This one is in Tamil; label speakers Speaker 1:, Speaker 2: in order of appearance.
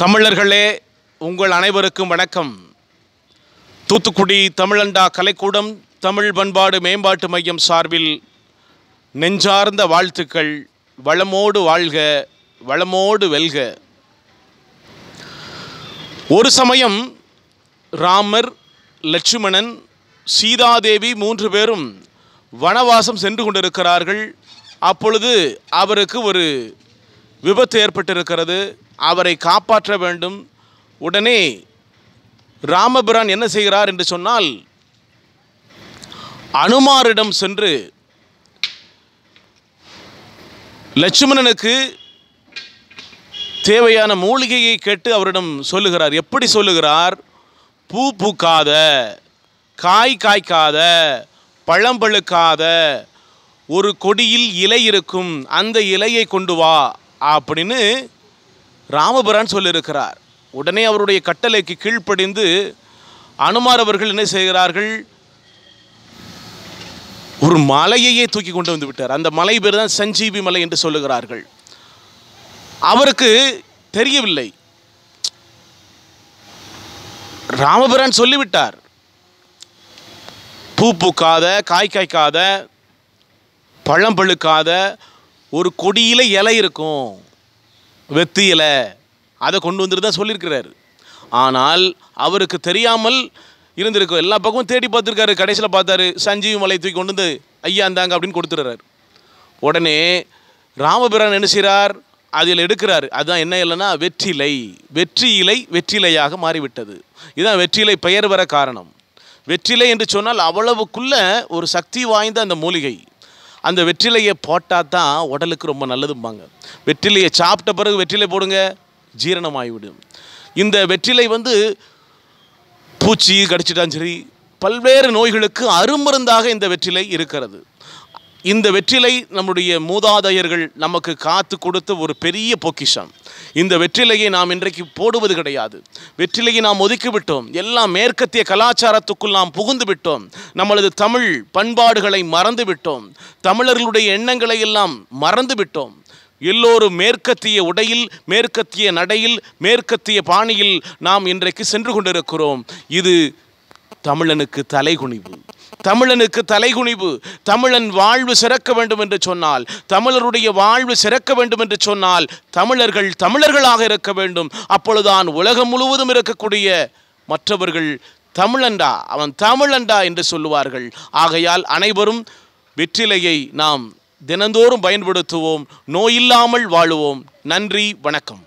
Speaker 1: தமிழர்களே உங்கள் அனைவருக்கும் வணக்கம் தூத்துக்குடி தமிழண்டா கலைக்கூடம் தமிழ் பண்பாடு மேம்பாட்டு மையம் சார்பில் நெஞ்சார்ந்த வாழ்த்துக்கள் வளமோடு வாழ்க வளமோடு வெல்க ஒரு சமயம் ராமர் லட்சுமணன் சீதாதேவி மூன்று பேரும் வனவாசம் சென்று கொண்டிருக்கிறார்கள் அப்பொழுது அவருக்கு ஒரு விபத்து ஏற்பட்டிருக்கிறது அவரை காப்பாற்ற வேண்டும் உடனே ராமபிரான் என்ன செய்கிறார் என்று சொன்னால் அனுமாரிடம் சென்று லட்சுமணனுக்கு தேவையான மூலிகையை கேட்டு அவரிடம் சொல்லுகிறார் எப்படி சொல்லுகிறார் பூ பூக்காத காய் காய்க்காத பழம் பழுக்காத ஒரு கொடியில் இலை இருக்கும் அந்த இலையை கொண்டு வா அப்படின்னு ராமபுரான் சொல்லியிருக்கிறார் உடனே அவருடைய கட்டளைக்கு கீழ்ப்படிந்து அனுமார் அவர்கள் என்ன செய்கிறார்கள் ஒரு மலையையே தூக்கி கொண்டு வந்து விட்டார் அந்த மலை பேர் தான் சஞ்சீவி மலை என்று சொல்லுகிறார்கள் அவருக்கு தெரியவில்லை ராமபிரான் சொல்லிவிட்டார் பூ பூக்காத காய் காய்க்காத பழம் பழுக்காத ஒரு கொடியில் இலை இருக்கும் வெத்து அதை கொண்டு வந்துட்டு தான் சொல்லியிருக்கிறாரு ஆனால் அவருக்கு தெரியாமல் இருந்திருக்கும் எல்லா பக்கமும் தேடி பார்த்துருக்காரு கடைசியில் பார்த்தாரு சஞ்சீவ் மலை தூக்கி கொண்டு வந்து ஐயா இந்தாங்க அப்படின்னு கொடுத்துடுறாரு உடனே ராமபிரான் நினைச்சிறார் அதில் எடுக்கிறாரு அதுதான் என்ன இல்லைன்னா வெற்றிலை வெற்றி இலை வெற்றிலையாக மாறிவிட்டது இதுதான் வெற்றிலை பெயர் வர காரணம் வெற்றிலை என்று சொன்னால் அவ்வளவுக்குள்ள ஒரு சக்தி வாய்ந்த அந்த மூலிகை அந்த வெற்றிலையை போட்டால் தான் உடலுக்கு ரொம்ப நல்லதும்பாங்க வெற்றிலையை சாப்பிட்ட பிறகு வெற்றிலை போடுங்க ஜீரணமாகிவிடும் இந்த வெற்றிலை வந்து பூச்சி கடிச்சிட்டாலும் சரி பல்வேறு நோய்களுக்கு அருமருந்தாக இந்த வெற்றிலை இருக்கிறது இந்த வெற்றிலை நம்முடைய மூதாதையர்கள் நமக்கு காத்து கொடுத்த ஒரு பெரிய பொக்கிஷம் இந்த வெற்றிலையை நாம் இன்றைக்கு போடுவது கிடையாது வெற்றிலையை நாம் ஒதுக்கிவிட்டோம் எல்லாம் மேற்கத்திய கலாச்சாரத்துக்குள் நாம் புகுந்து விட்டோம் நம்மளது தமிழ் பண்பாடுகளை மறந்து விட்டோம் தமிழர்களுடைய எண்ணங்களை எல்லாம் மறந்து விட்டோம் எல்லோரும் மேற்கத்திய உடையில் மேற்கத்திய நடையில் மேற்கத்திய பாணியில் நாம் இன்றைக்கு சென்று கொண்டிருக்கிறோம் இது தமிழனுக்கு தலைகுனிவு தமிழனுக்கு தலைகுனிவு தமிழன் வாழ்வு சிறக்க வேண்டும் என்று சொன்னால் தமிழருடைய வாழ்வு சிறக்க வேண்டும் என்று சொன்னால் தமிழர்கள் தமிழர்களாக இருக்க வேண்டும் அப்பொழுதுதான் உலகம் முழுவதும் இருக்கக்கூடிய மற்றவர்கள் தமிழண்டா அவன் தமிழண்டா என்று சொல்லுவார்கள் ஆகையால் அனைவரும் வெற்றிலையை நாம் தினந்தோறும் பயன்படுத்துவோம் நோயில்லாமல் வாழுவோம் நன்றி வணக்கம்